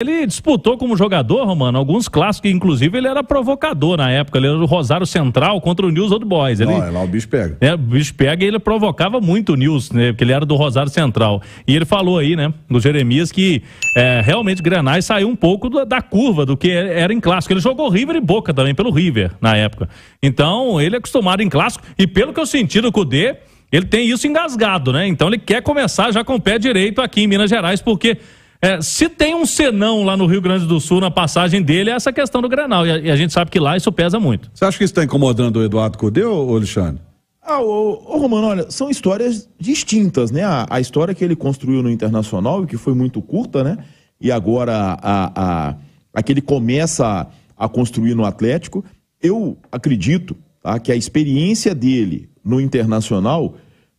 Ele disputou como jogador, Romano, alguns clássicos, inclusive ele era provocador na época, ele era do Rosário Central contra o News Old Boys. Ele, Não, lá o bicho pega. É, o bicho pega e ele provocava muito o News, né, porque ele era do Rosário Central. E ele falou aí, né, no Jeremias, que é, realmente Grenais saiu um pouco da, da, curva do que era em clássico. Ele jogou River e Boca também, pelo River, na época. Então, ele é acostumado em clássico, e pelo que eu senti do Cudê, ele tem isso engasgado, né? Então ele quer começar já com o pé direito aqui em Minas Gerais, porque é, se tem um senão lá no Rio Grande do Sul na passagem dele, é essa questão do Granal. E a, e a gente sabe que lá isso pesa muito. Você acha que isso está incomodando o Eduardo Cudê ou Alexandre? Ah, ô, ô, Romano, olha, são histórias distintas, né? A, a, história que ele construiu no Internacional, que foi muito curta, né? E agora a, a, a que ele começa a construir no Atlético. Eu acredito tá, que a experiência dele no Internacional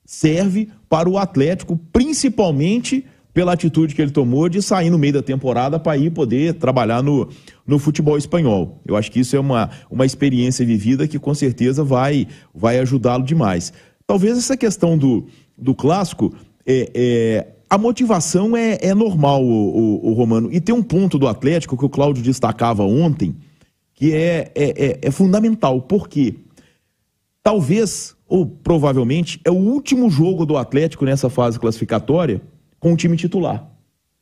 serve para o Atlético, principalmente pela atitude que ele tomou de sair no meio da temporada para ir poder trabalhar no, no futebol espanhol. Eu acho que isso é uma, uma experiência vivida que com certeza vai, vai ajudá-lo demais. Talvez essa questão do, do clássico, é, é a motivação é, é normal, o, o, o, Romano. E tem um ponto do Atlético que o Cláudio destacava ontem, que é, é, é, é fundamental, porque talvez, ou provavelmente, é o último jogo do Atlético nessa fase classificatória com o time titular.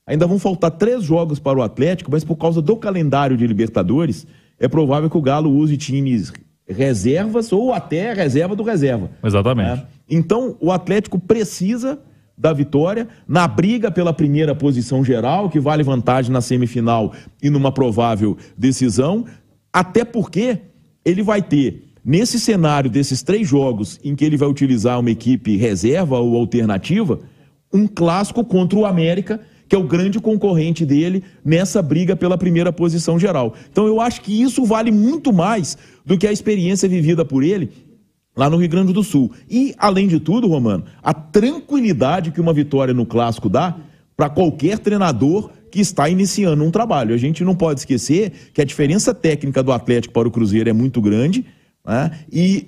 Ainda vão faltar três jogos para o Atlético, mas por causa do calendário de Libertadores, é provável que o Galo use times reservas ou até reserva do reserva. Exatamente. Né? Então, o Atlético precisa da vitória na briga pela primeira posição geral, que vale vantagem na semifinal e numa provável decisão, até porque ele vai ter nesse cenário desses três jogos em que ele vai utilizar uma equipe reserva ou alternativa, um clássico contra o América, que é o grande concorrente dele nessa briga pela primeira posição geral. Então eu acho que isso vale muito mais do que a experiência vivida por ele lá no Rio Grande do Sul. E, além de tudo, Romano, a tranquilidade que uma vitória no clássico dá para qualquer treinador que está iniciando um trabalho. A gente não pode esquecer que a diferença técnica do Atlético para o Cruzeiro é muito grande. Né? E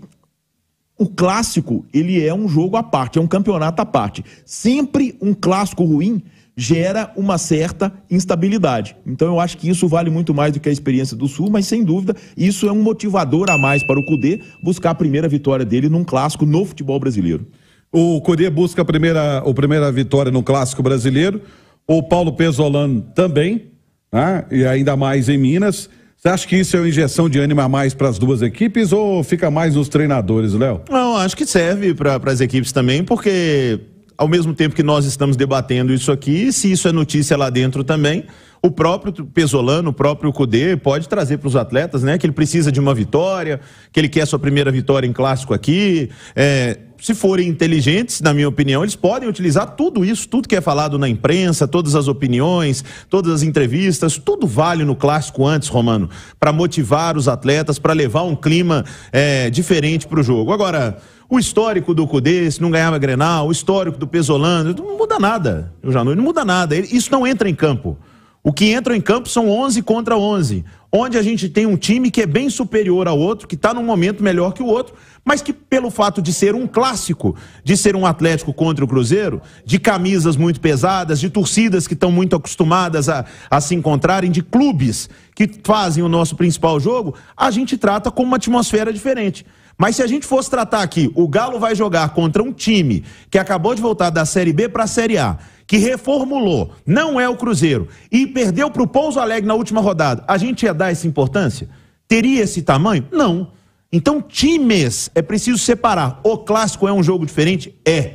o clássico, ele é um jogo à parte, é um campeonato à parte. Sempre um clássico ruim gera uma certa instabilidade. Então eu acho que isso vale muito mais do que a experiência do Sul, mas sem dúvida, isso é um motivador a mais para o Cudê buscar a primeira vitória dele num clássico no futebol brasileiro. O Cudê busca a primeira, a primeira vitória no clássico brasileiro, o Paulo Pesolano também, né? e ainda mais em Minas. Você acha que isso é uma injeção de ânimo a mais para as duas equipes ou fica mais nos treinadores, Léo? Não, acho que serve para as equipes também, porque ao mesmo tempo que nós estamos debatendo isso aqui, se isso é notícia lá dentro também, o próprio Pesolano, o próprio Cudê pode trazer para os atletas, né, que ele precisa de uma vitória, que ele quer sua primeira vitória em clássico aqui, é, se forem inteligentes, na minha opinião, eles podem utilizar tudo isso, tudo que é falado na imprensa, todas as opiniões, todas as entrevistas, tudo vale no clássico antes, Romano, para motivar os atletas, para levar um clima é, diferente para o jogo. Agora, o histórico do Cudê, se não ganhava Grenal, o histórico do Pesolano, não muda nada. O Janui não muda nada. Isso não entra em campo. O que entram em campo são 11 contra 11, onde a gente tem um time que é bem superior ao outro, que está num momento melhor que o outro, mas que pelo fato de ser um clássico, de ser um Atlético contra o Cruzeiro, de camisas muito pesadas, de torcidas que estão muito acostumadas a, a se encontrarem, de clubes que fazem o nosso principal jogo, a gente trata com uma atmosfera diferente. Mas se a gente fosse tratar aqui, o Galo vai jogar contra um time que acabou de voltar da Série B para a Série A que reformulou, não é o Cruzeiro, e perdeu para o Pouso Alegre na última rodada, a gente ia dar essa importância? Teria esse tamanho? Não. Então, times, é preciso separar. O clássico é um jogo diferente? É.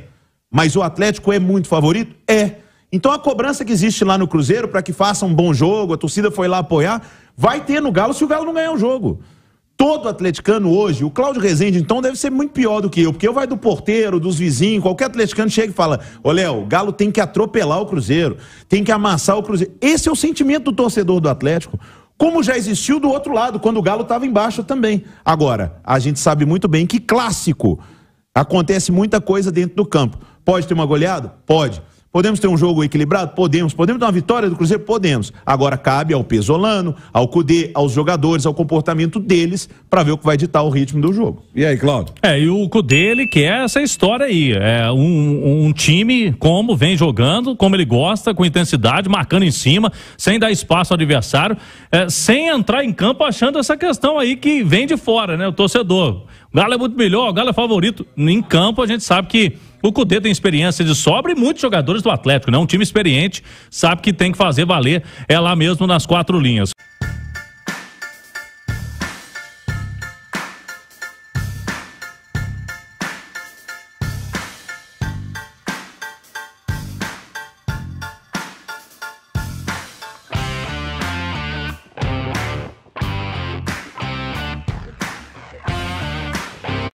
Mas o Atlético é muito favorito? É. Então, a cobrança que existe lá no Cruzeiro para que faça um bom jogo, a torcida foi lá apoiar, vai ter no Galo se o Galo não ganhar o jogo todo atleticano hoje, o Cláudio Rezende, então, deve ser muito pior do que eu, porque eu vai do porteiro, dos vizinhos, qualquer atleticano chega e fala: Ô Léo, o Galo tem que atropelar o Cruzeiro, tem que amassar o Cruzeiro. Esse é o sentimento do torcedor do Atlético. Como já existiu do outro lado, quando o Galo estava embaixo também. Agora, a gente sabe muito bem que clássico acontece muita coisa dentro do campo. Pode ter uma goleada? Pode. Podemos ter um jogo equilibrado? Podemos. Podemos ter uma vitória do Cruzeiro? Podemos. Agora cabe ao Pesolano, ao Cudê, aos jogadores, ao comportamento deles, para ver o que vai ditar o ritmo do jogo. E aí, Claudio? É, e o Cudê, ele quer essa história aí. É um, um time como vem jogando, como ele gosta, com intensidade, marcando em cima, sem dar espaço ao adversário, é, sem entrar em campo achando essa questão aí que vem de fora, né? O torcedor. O Galo é muito melhor, o Galo é favorito. Em campo a gente sabe que o Cudê tem experiência de sobra e muitos jogadores do Atlético, né? Um time experiente sabe que tem que fazer valer é lá mesmo nas quatro linhas.